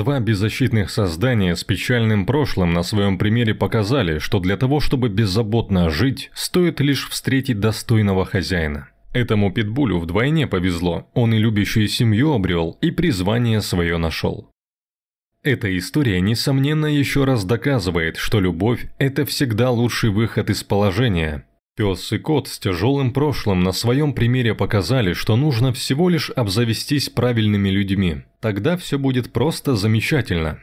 Два беззащитных создания с печальным прошлым на своем примере показали, что для того, чтобы беззаботно жить, стоит лишь встретить достойного хозяина. Этому питбулю вдвойне повезло, он и любящую семью обрел, и призвание свое нашел. Эта история, несомненно, еще раз доказывает, что любовь – это всегда лучший выход из положения, Пес и кот с тяжелым прошлым на своем примере показали, что нужно всего лишь обзавестись правильными людьми. Тогда все будет просто замечательно.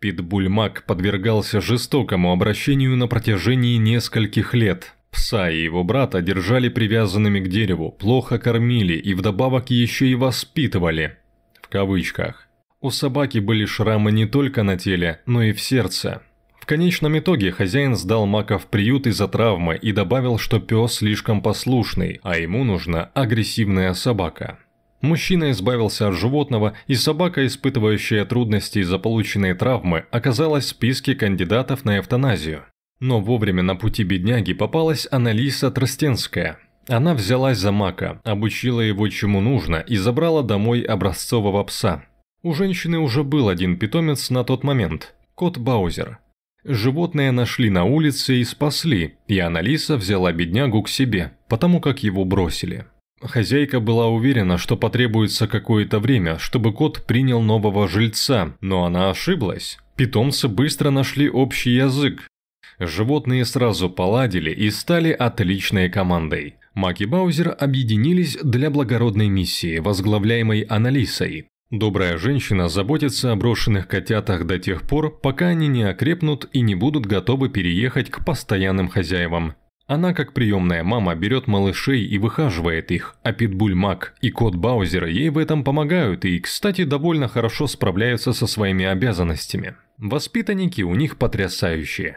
Питбуль Мак подвергался жестокому обращению на протяжении нескольких лет. Пса и его брата держали привязанными к дереву, плохо кормили и вдобавок еще и воспитывали. В кавычках. У собаки были шрамы не только на теле, но и в сердце конечном итоге хозяин сдал Мака в приют из-за травмы и добавил, что пес слишком послушный, а ему нужна агрессивная собака. Мужчина избавился от животного, и собака, испытывающая трудности из-за полученной травмы, оказалась в списке кандидатов на эвтаназию. Но вовремя на пути бедняги попалась Аналиса Тростенская. Она взялась за Мака, обучила его чему нужно и забрала домой образцового пса. У женщины уже был один питомец на тот момент – кот Баузер – Животное нашли на улице и спасли, и Аналиса взяла беднягу к себе, потому как его бросили. Хозяйка была уверена, что потребуется какое-то время, чтобы кот принял нового жильца, но она ошиблась. Питомцы быстро нашли общий язык. Животные сразу поладили и стали отличной командой. Мак и Баузер объединились для благородной миссии, возглавляемой Аналисой. Добрая женщина заботится о брошенных котятах до тех пор, пока они не окрепнут и не будут готовы переехать к постоянным хозяевам. Она, как приемная мама, берет малышей и выхаживает их, а Питбуль Мак и кот Баузер ей в этом помогают и, кстати, довольно хорошо справляются со своими обязанностями. Воспитанники у них потрясающие.